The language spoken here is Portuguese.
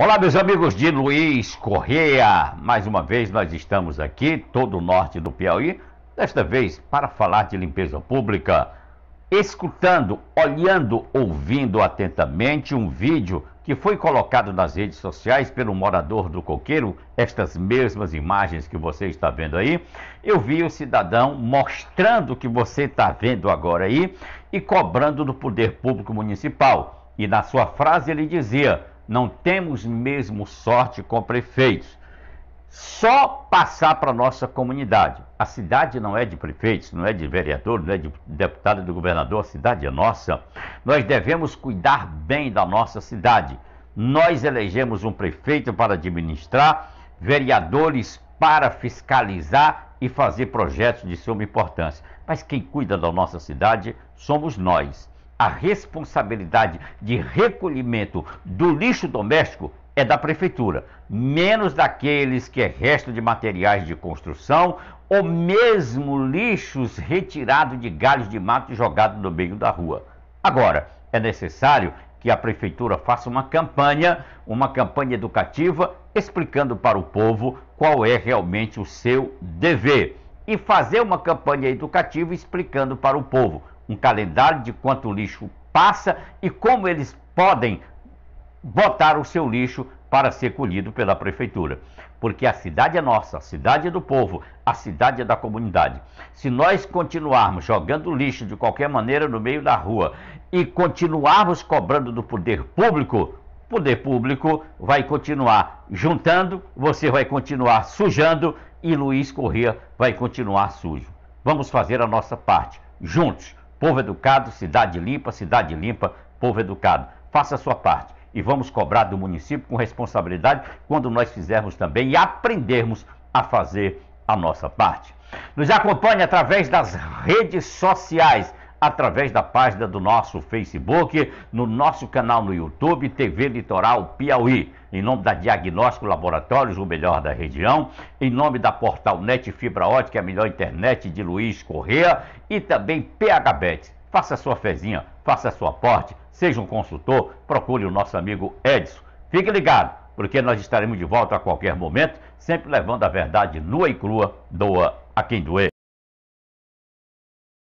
Olá, meus amigos de Luiz Correia. Mais uma vez nós estamos aqui, todo o norte do Piauí, desta vez para falar de limpeza pública, escutando, olhando, ouvindo atentamente um vídeo que foi colocado nas redes sociais pelo morador do Coqueiro, estas mesmas imagens que você está vendo aí. Eu vi o cidadão mostrando o que você está vendo agora aí e cobrando do poder público municipal. E na sua frase ele dizia: não temos mesmo sorte com prefeitos. Só passar para a nossa comunidade. A cidade não é de prefeitos, não é de vereador, não é de deputado é e do governador, a cidade é nossa. Nós devemos cuidar bem da nossa cidade. Nós elegemos um prefeito para administrar, vereadores para fiscalizar e fazer projetos de suma importância. Mas quem cuida da nossa cidade somos nós a responsabilidade de recolhimento do lixo doméstico é da prefeitura, menos daqueles que é resto de materiais de construção ou mesmo lixos retirados de galhos de mato e jogados no meio da rua. Agora, é necessário que a prefeitura faça uma campanha, uma campanha educativa, explicando para o povo qual é realmente o seu dever. E fazer uma campanha educativa explicando para o povo um calendário de quanto lixo passa e como eles podem botar o seu lixo para ser colhido pela prefeitura. Porque a cidade é nossa, a cidade é do povo, a cidade é da comunidade. Se nós continuarmos jogando lixo de qualquer maneira no meio da rua e continuarmos cobrando do poder público, o poder público vai continuar juntando, você vai continuar sujando e Luiz Corrêa vai continuar sujo. Vamos fazer a nossa parte, juntos. Povo educado, cidade limpa, cidade limpa, povo educado. Faça a sua parte e vamos cobrar do município com responsabilidade quando nós fizermos também e aprendermos a fazer a nossa parte. Nos acompanhe através das redes sociais através da página do nosso Facebook, no nosso canal no YouTube, TV Litoral Piauí. Em nome da Diagnóstico Laboratórios, o melhor da região, em nome da Portal Net Fibra Ótica, a melhor internet de Luiz Correa e também PHBet. Faça sua fezinha, faça sua aporte, seja um consultor, procure o nosso amigo Edson. Fique ligado, porque nós estaremos de volta a qualquer momento, sempre levando a verdade nua e crua, doa a quem doer.